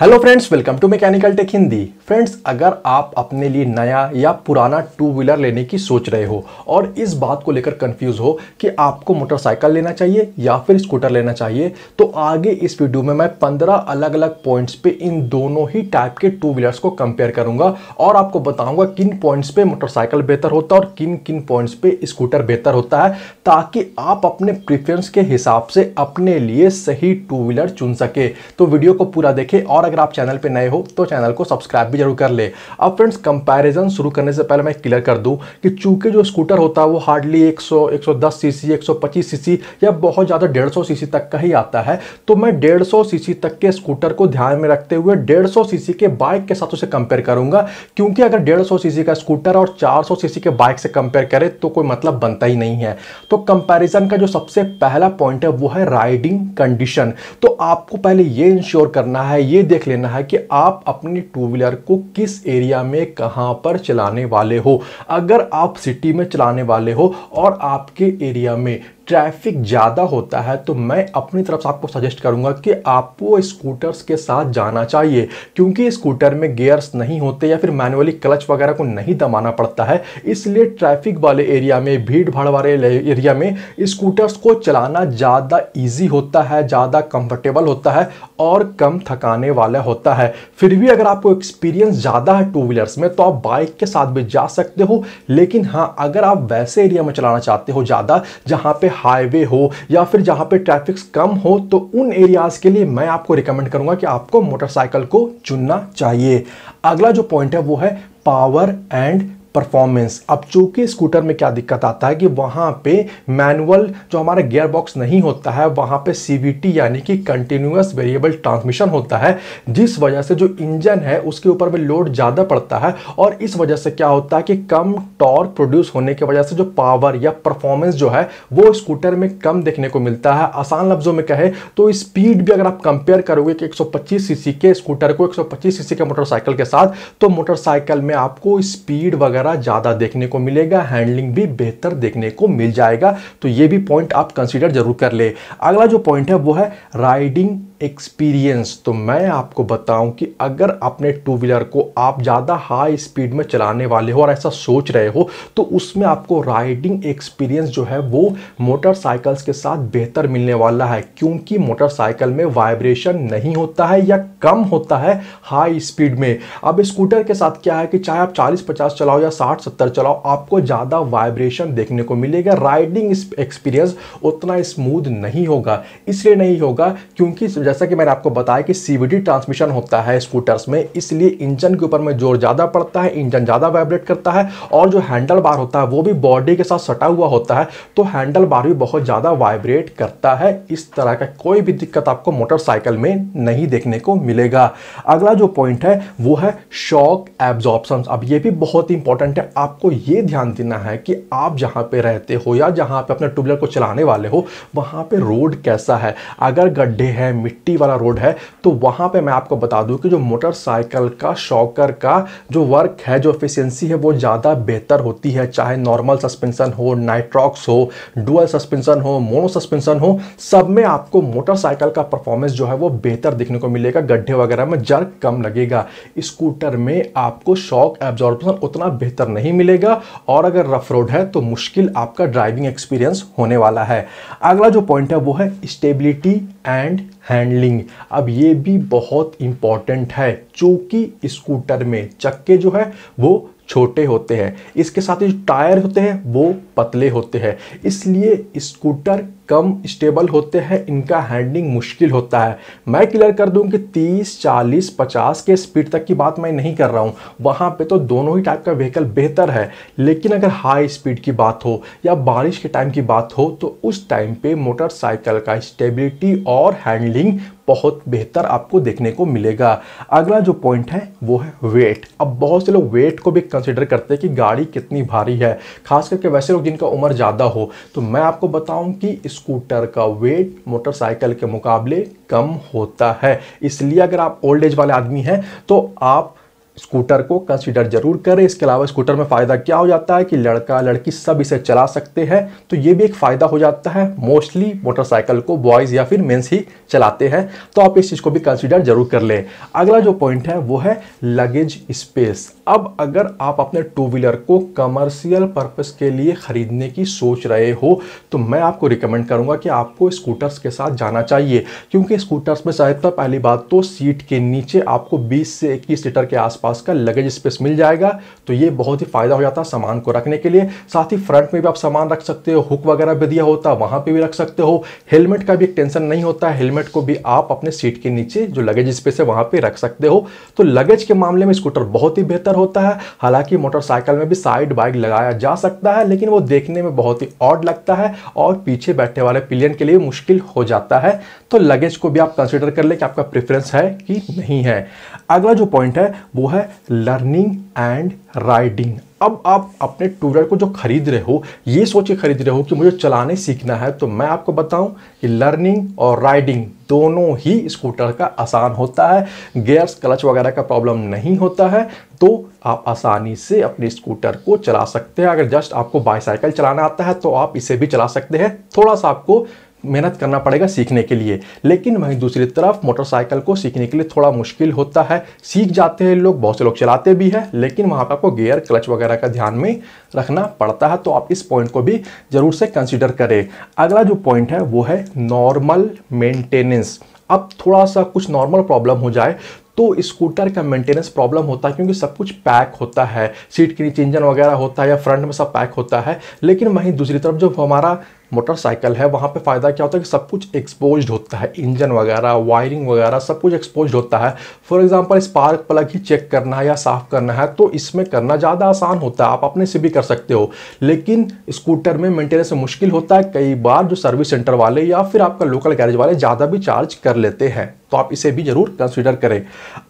hello friends welcome to mechanical tech Hindi friends अगर आप अपने लिए नया या पुराना टू व्हीलर लेने की सोच रहे हो और इस बात को लेकर कंफ्यूज हो कि आपको मोटरसाइकिल लेना चाहिए या फिर स्कूटर लेना चाहिए तो आगे इस वीडियो में मैं 15 अलग अलग पॉइंट्स पे इन दोनों ही टाइप के टू व्हीलर्स को कंपेयर करूंगा और आपको बताऊंगा किन पॉइंट्स पर मोटरसाइकिल बेहतर होता है और किन किन पॉइंट्स पर स्कूटर बेहतर होता है ताकि आप अपने प्रिफ्रेंस के हिसाब से अपने लिए सही टू व्हीलर चुन सके तो वीडियो को पूरा देखें और अगर आप चैनल पे नए हो तो चैनल को सब्सक्राइब भी जरूर कर ले अब फ्रेंड्स कंपैरिजन शुरू करने से पहले मैं क्लियर कर दूं कि चूंकि जो स्कूटर होता है वो हार्डली 100 110 सीसी 125 सीसी या बहुत ज़्यादा 150 सीसी तक का ही आता है तो मैं 150 सीसी तक के स्कूटर को ध्यान में रखते हुए डेढ़ सीसी के बाइक के साथ उसे कंपेयर करूँगा क्योंकि अगर डेढ़ सीसी का स्कूटर और चार सीसी के बाइक से कंपेयर करें तो कोई मतलब बनता ही नहीं है तो कंपेरिजन का जो सबसे पहला पॉइंट है वो है राइडिंग कंडीशन तो आपको पहले ये इंश्योर करना है ये देख लेना है कि आप अपनी टू व्हीलर को किस एरिया में कहां पर चलाने वाले हो अगर आप सिटी में चलाने वाले हो और आपके एरिया में ट्रैफिक ज़्यादा होता है तो मैं अपनी तरफ से आपको सजेस्ट करूँगा कि आपको स्कूटर्स के साथ जाना चाहिए क्योंकि स्कूटर में गियर्स नहीं होते या फिर मैनुअली क्लच वगैरह को नहीं दबाना पड़ता है इसलिए ट्रैफिक वाले एरिया में भीड़ भाड़ वाले एरिया में स्कूटर्स को चलाना ज़्यादा ईजी होता है ज़्यादा कम्फर्टेबल होता है और कम थकाने वाला होता है फिर भी अगर आपको एक्सपीरियंस ज़्यादा है टू व्हीलर्स में तो आप बाइक के साथ भी जा सकते हो लेकिन हाँ अगर आप वैसे एरिया में चलाना चाहते हो ज़्यादा जहाँ पे हाईवे हो या फिर जहां पे ट्रैफिक कम हो तो उन एरियाज़ के लिए मैं आपको रिकमेंड करूंगा कि आपको मोटरसाइकिल को चुनना चाहिए अगला जो पॉइंट है वो है पावर एंड परफॉर्मेंस अब चूंकि स्कूटर में क्या दिक्कत आता है कि वहाँ पे मैनुअल जो हमारा गियर बॉक्स नहीं होता है वहाँ पे सीवीटी यानी कि कंटिन्यूस वेरिएबल ट्रांसमिशन होता है जिस वजह से जो इंजन है उसके ऊपर में लोड ज़्यादा पड़ता है और इस वजह से क्या होता है कि कम टॉर्क प्रोड्यूस होने की वजह से जो पावर या परफॉर्मेंस जो है वो स्कूटर में कम देखने को मिलता है आसान लफ्ज़ों में कहे तो स्पीड भी अगर आप कंपेयर करोगे कि एक सीसी के स्कूटर को 125 सीसी के मोटरसाइकिल के साथ तो मोटरसाइकिल में आपको स्पीड वगैरह हमारा ज़्यादा देखने को मिलेगा हैंडलिंग भी बेहतर देखने को मिल जाएगा तो ये भी पॉइंट आप कंसिडर जरूर कर ले अगला जो पॉइंट है वो है राइडिंग एक्सपीरियंस तो मैं आपको बताऊं कि अगर अपने टू व्हीलर को आप ज़्यादा हाई स्पीड में चलाने वाले हो और ऐसा सोच रहे हो तो उसमें आपको राइडिंग एक्सपीरियंस जो है वो मोटरसाइकिल्स के साथ बेहतर मिलने वाला है क्योंकि मोटरसाइकिल में वाइब्रेशन नहीं होता है या कम होता है हाई स्पीड में अब स्कूटर के साथ क्या है कि चाहे आप चालीस पचास चलाओ या साठ सत्तर चलाओ आपको ज़्यादा वाइब्रेशन देखने को मिलेगा राइडिंग एक्सपीरियंस उतना स्मूद नहीं होगा इसलिए नहीं होगा क्योंकि जैसा कि मैंने आपको बताया कि सीवीडी ट्रांसमिशन होता है स्कूटर्स में इसलिए इंजन के ऊपर में जोर ज़्यादा पड़ता है इंजन ज़्यादा वाइब्रेट करता है और जो हैंडल बार होता है वो भी बॉडी के साथ सटा हुआ होता है तो हैंडल बार भी बहुत ज़्यादा वाइब्रेट करता है इस तरह का कोई भी दिक्कत आपको मोटरसाइकिल में नहीं देखने को मिलेगा अगला जो पॉइंट है वो है शॉक एब्जॉर्प्शन अब ये भी बहुत इंपॉर्टेंट है आपको ये ध्यान देना है कि आप जहाँ पे रहते हो या जहाँ पे अपने ट्यूबलर को चलाने वाले हो वहाँ पे रोड कैसा है अगर गड्ढे हैं मिट्टी मिट्टी वाला रोड है तो वहां पे मैं आपको बता दूं कि जो मोटरसाइकिल का शॉकर का जो वर्क है जो एफिशिएंसी है वो ज़्यादा बेहतर होती है चाहे नॉर्मल सस्पेंसन हो नाइट्रॉक्स हो डुअल सस्पेंसन हो मोनो सस्पेंसन हो सब में आपको मोटरसाइकिल का परफॉर्मेंस जो है वो बेहतर देखने को मिलेगा गड्ढे वगैरह में जर्क कम लगेगा स्कूटर में आपको शॉक एब्जॉर्बेशन उतना बेहतर नहीं मिलेगा और अगर रफ रोड है तो मुश्किल आपका ड्राइविंग एक्सपीरियंस होने वाला है अगला जो पॉइंट है वो है स्टेबिलिटी एंड हैंडलिंग अब ये भी बहुत इम्पॉर्टेंट है जो कि स्कूटर में चक्के जो है वो छोटे होते हैं इसके साथ ही टायर होते हैं वो पतले होते हैं इसलिए स्कूटर कम स्टेबल होते हैं इनका हैंडलिंग मुश्किल होता है मैं क्लियर कर दूं कि 30, 40, 50 के स्पीड तक की बात मैं नहीं कर रहा हूं वहां पे तो दोनों ही टाइप का व्हीकल बेहतर है लेकिन अगर हाई स्पीड की बात हो या बारिश के टाइम की बात हो तो उस टाइम पे मोटरसाइकिल का स्टेबिलिटी और हैंडलिंग बहुत बेहतर आपको देखने को मिलेगा अगला जो पॉइंट है वो है वेट अब बहुत से लोग वेट को भी कंसिडर करते हैं कि गाड़ी कितनी भारी है खास करके वैसे लोग जिनका उम्र ज़्यादा हो तो मैं आपको बताऊं कि इस स्कूटर का वेट मोटरसाइकिल के मुकाबले कम होता है इसलिए अगर आप ओल्ड एज वाले आदमी हैं तो आप स्कूटर को कंसिडर जरूर करें इसके अलावा स्कूटर में फ़ायदा क्या हो जाता है कि लड़का लड़की सब इसे चला सकते हैं तो ये भी एक फ़ायदा हो जाता है मोस्टली मोटरसाइकिल को बॉयज़ या फिर मेंस ही चलाते हैं तो आप इस चीज़ को भी कंसिडर जरूर कर लें अगला जो पॉइंट है वो है लगेज स्पेस अब अगर आप अपने टू व्हीलर को कमर्शियल पर्पज़ के लिए ख़रीदने की सोच रहे हो तो मैं आपको रिकमेंड करूँगा कि आपको स्कूटर्स के साथ जाना चाहिए क्योंकि स्कूटर्स में शायद तो पहली बात तो सीट के नीचे आपको बीस से इक्कीस लीटर के आसपास आसपास का लगेज स्पेस मिल जाएगा तो ये बहुत ही फ़ायदा हो जाता है सामान को रखने के लिए साथ ही फ्रंट में भी आप सामान रख सकते हो हुक वगैरह भी दिया होता है वहाँ पर भी रख सकते हो हेलमेट का भी एक टेंशन नहीं होता है हेलमेट को भी आप अपने सीट के नीचे जो लगेज स्पेस है वहाँ पर रख सकते हो तो लगेज के मामले में स्कूटर बहुत ही बेहतर होता है हालांकि मोटरसाइकिल में भी साइड बाइक लगाया जा सकता है लेकिन वो देखने में बहुत ही ऑड लगता है और पीछे बैठने वाले पिलियन के लिए मुश्किल हो जाता है तो लगेज को भी आप कंसिडर कर लें कि आपका प्रेफरेंस है कि नहीं है अगला जो पॉइंट है वो है लर्निंग एंड राइडिंग अब आप अपने टू व्हीलर को जो खरीद रहे हो ये सोच के खरीद रहे हो कि मुझे चलाने सीखना है तो मैं आपको बताऊं कि लर्निंग और राइडिंग दोनों ही स्कूटर का आसान होता है गेयर्स क्लच वगैरह का प्रॉब्लम नहीं होता है तो आप आसानी से अपने स्कूटर को चला सकते हैं अगर जस्ट आपको बाईसाइकिल चलाना आता है तो आप इसे भी चला सकते हैं थोड़ा सा आपको मेहनत करना पड़ेगा सीखने के लिए लेकिन वहीं दूसरी तरफ मोटरसाइकिल को सीखने के लिए थोड़ा मुश्किल होता है सीख जाते हैं लोग बहुत से लोग चलाते भी हैं लेकिन वहाँ पर आपको गियर क्लच वगैरह का ध्यान में रखना पड़ता है तो आप इस पॉइंट को भी ज़रूर से कंसिडर करें अगला जो पॉइंट है वो है नॉर्मल मेंटेनेंस अब थोड़ा सा कुछ नॉर्मल प्रॉब्लम हो जाए तो स्कूटर का मेंटेनेंस प्रॉब्लम होता है क्योंकि सब कुछ पैक होता है सीट के नीचे इंजन वगैरह होता है या फ्रंट में सब पैक होता है लेकिन वहीं दूसरी तरफ जब हमारा मोटरसाइकिल है वहाँ पे फ़ायदा क्या होता है कि सब कुछ एक्सपोज होता है इंजन वगैरह वायरिंग वगैरह सब कुछ एक्सपोज होता है फॉर एग्जांपल स्पार्क प्लग ही चेक करना है या साफ़ करना है तो इसमें करना ज़्यादा आसान होता है आप अपने से भी कर सकते हो लेकिन स्कूटर में मेंटेनेंस मुश्किल होता है कई बार जो सर्विस सेंटर वाले या फिर आपका लोकल गैरेज वाले ज़्यादा भी चार्ज कर लेते हैं तो आप इसे भी ज़रूर कंसिडर करें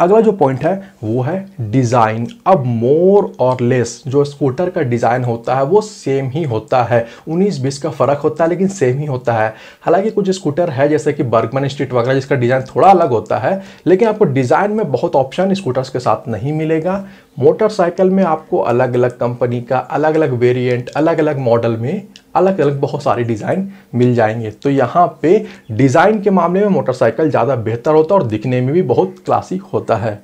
अगला जो पॉइंट है वो है डिज़ाइन अब मोर और लेस जो स्कूटर का डिज़ाइन होता है वो सेम ही होता है उन्नीस बीस का फ़र्क होता है लेकिन सेम ही होता है हालांकि कुछ स्कूटर है जैसे कि बर्गमन स्ट्रीट वगैरह जिसका डिज़ाइन थोड़ा अलग होता है लेकिन आपको डिज़ाइन में बहुत ऑप्शन स्कूटर्स के साथ नहीं मिलेगा मोटरसाइकिल में आपको अलग अलग कंपनी का अलग अलग वेरियंट अलग अलग मॉडल में अलग अलग बहुत सारे डिज़ाइन मिल जाएंगे तो यहाँ पे डिज़ाइन के मामले में मोटरसाइकिल ज़्यादा बेहतर होता है और दिखने में भी बहुत क्लासिक होता है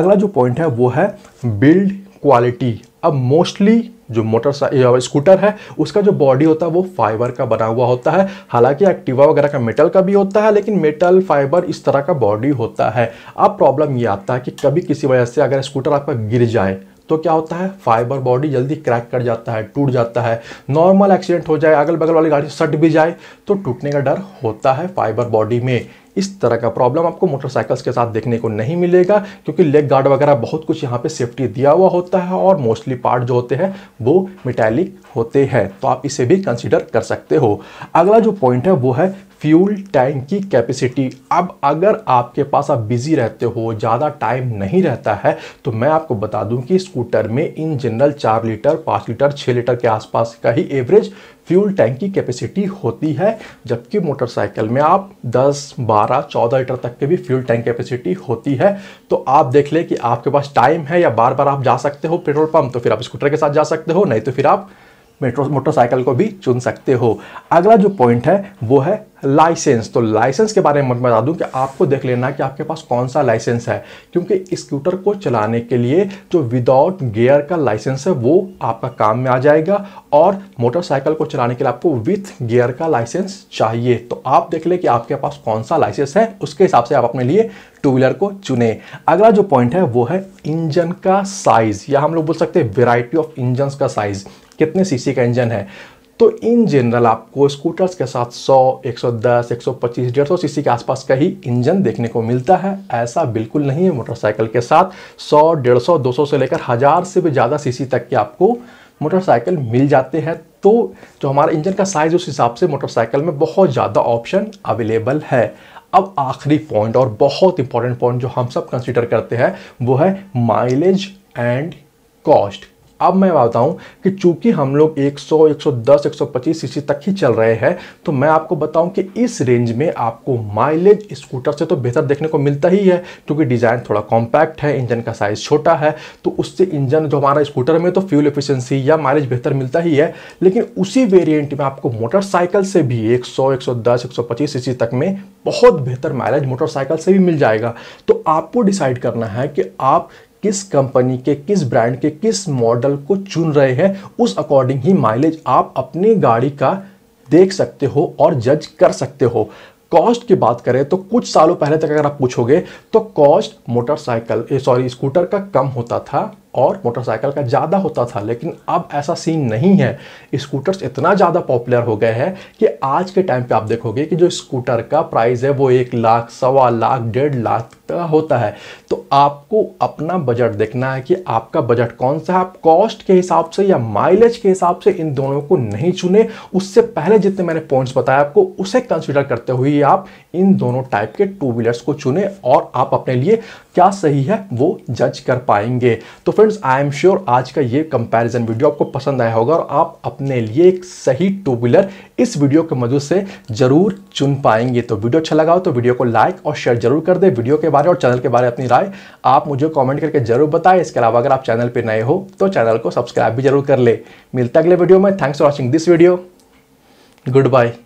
अगला जो पॉइंट है वो है बिल्ड क्वालिटी अब मोस्टली जो मोटरसाइकिल स्कूटर है उसका जो बॉडी होता है वो फाइबर का बना हुआ होता है हालांकि एक्टिवा वगैरह का मेटल का भी होता है लेकिन मेटल फाइबर इस तरह का बॉडी होता है अब प्रॉब्लम ये आता है कि कभी किसी वजह से अगर स्कूटर आपका गिर जाए तो क्या होता है फाइबर बॉडी जल्दी क्रैक कर जाता है टूट जाता है नॉर्मल एक्सीडेंट हो जाए अगल बगल वाली गाड़ी सट भी जाए तो टूटने का डर होता है फाइबर बॉडी में इस तरह का प्रॉब्लम आपको मोटरसाइकिल्स के साथ देखने को नहीं मिलेगा क्योंकि लेग गार्ड वगैरह बहुत कुछ यहाँ पे सेफ्टी दिया हुआ होता है और मोस्टली पार्ट जो होते हैं वो मेटैलिक होते हैं तो आप इसे भी कंसिडर कर सकते हो अगला जो पॉइंट है वो है फ्यूल टैंक की कैपेसिटी अब अगर आपके पास आप बिज़ी रहते हो ज़्यादा टाइम नहीं रहता है तो मैं आपको बता दूं कि स्कूटर में इन जनरल चार लीटर पाँच लीटर छः लीटर के आसपास का ही एवरेज फ्यूल टैंक की कैपेसिटी होती है जबकि मोटरसाइकिल में आप 10, 12, 14 लीटर तक के भी फ्यूल टैंक कैपेसिटी होती है तो आप देख लें कि आपके पास टाइम है या बार बार आप जा सकते हो पेट्रोल पंप तो फिर आप स्कूटर के साथ जा सकते हो नहीं तो फिर आप मेट्रो मोटरसाइकिल को भी चुन सकते हो अगला जो पॉइंट है वो है लाइसेंस तो लाइसेंस के बारे में मैं बता दूं कि आपको देख लेना कि आपके पास कौन सा लाइसेंस है क्योंकि स्कूटर को चलाने के लिए जो विदाउट गियर का लाइसेंस है वो आपका काम में आ जाएगा और मोटरसाइकिल को चलाने के लिए आपको विथ गियर का लाइसेंस चाहिए तो आप देख ले कि आपके पास कौन सा लाइसेंस है उसके हिसाब से आप अपने लिए टू व्हीलर को चुने अगला जो पॉइंट है वो है इंजन का साइज़ या हम लोग बोल सकते हैं वेराइटी ऑफ इंजन का साइज़ कितने सीसी का इंजन है तो इन जनरल आपको स्कूटर्स के साथ 100, 110, 125, 150 सीसी के आसपास का ही इंजन देखने को मिलता है ऐसा बिल्कुल नहीं है मोटरसाइकिल के साथ 100, 150, 200 से लेकर हज़ार से भी ज़्यादा सीसी तक के आपको मोटरसाइकिल मिल जाते हैं तो जो हमारा इंजन का साइज़ उस हिसाब से मोटरसाइकिल में बहुत ज़्यादा ऑप्शन अवेलेबल है अब आखिरी पॉइंट और बहुत इंपॉर्टेंट पॉइंट जो हम सब कंसिडर करते हैं वो है माइलेज एंड कॉस्ट अब मैं बताऊं कि चूंकि हम लोग 100, 110, 125 सीसी तक ही चल रहे हैं तो मैं आपको बताऊं कि इस रेंज में आपको माइलेज स्कूटर से तो बेहतर देखने को मिलता ही है क्योंकि डिज़ाइन थोड़ा कॉम्पैक्ट है इंजन का साइज़ छोटा है तो उससे इंजन जो हमारा स्कूटर में तो फ्यूल एफिशिएंसी या माइलेज बेहतर मिलता ही है लेकिन उसी वेरियंट में आपको मोटरसाइकिल से भी एक सौ एक सौ तक में बहुत बेहतर माइलेज मोटरसाइकिल से भी मिल जाएगा तो आपको डिसाइड करना है कि आप किस कंपनी के किस ब्रांड के किस मॉडल को चुन रहे हैं उस अकॉर्डिंग ही माइलेज आप अपनी गाड़ी का देख सकते हो और जज कर सकते हो कॉस्ट की बात करें तो कुछ सालों पहले तक अगर आप पूछोगे तो कॉस्ट मोटरसाइकिल सॉरी स्कूटर का कम होता था और मोटरसाइकिल का ज़्यादा होता था लेकिन अब ऐसा सीन नहीं है स्कूटर्स इतना ज़्यादा पॉपुलर हो गए हैं कि आज के टाइम पे आप देखोगे कि जो स्कूटर का प्राइस है वो एक लाख सवा लाख डेढ़ लाख का होता है तो आपको अपना बजट देखना है कि आपका बजट कौन सा है आप कॉस्ट के हिसाब से या माइलेज के हिसाब से इन दोनों को नहीं चुने उससे पहले जितने मैंने पॉइंट्स बताए आपको उसे कंसिडर करते हुए आप इन दोनों टाइप के टू व्हीलर्स को चुने और आप अपने लिए क्या सही है वो जज कर पाएंगे तो फ्रेंड्स आई एम श्योर आज का ये कंपैरिजन वीडियो आपको पसंद आया होगा और आप अपने लिए एक सही टू व्हीलर इस वीडियो के मदद से जरूर चुन पाएंगे तो वीडियो अच्छा लगा हो तो वीडियो को लाइक और शेयर जरूर कर दे वीडियो के बारे और चैनल के बारे में अपनी राय आप मुझे कॉमेंट करके जरूर बताए इसके अलावा अगर आप चैनल पर नए हो तो चैनल को सब्सक्राइब भी जरूर कर ले मिलता अगले वीडियो में thanks for watching this video good bye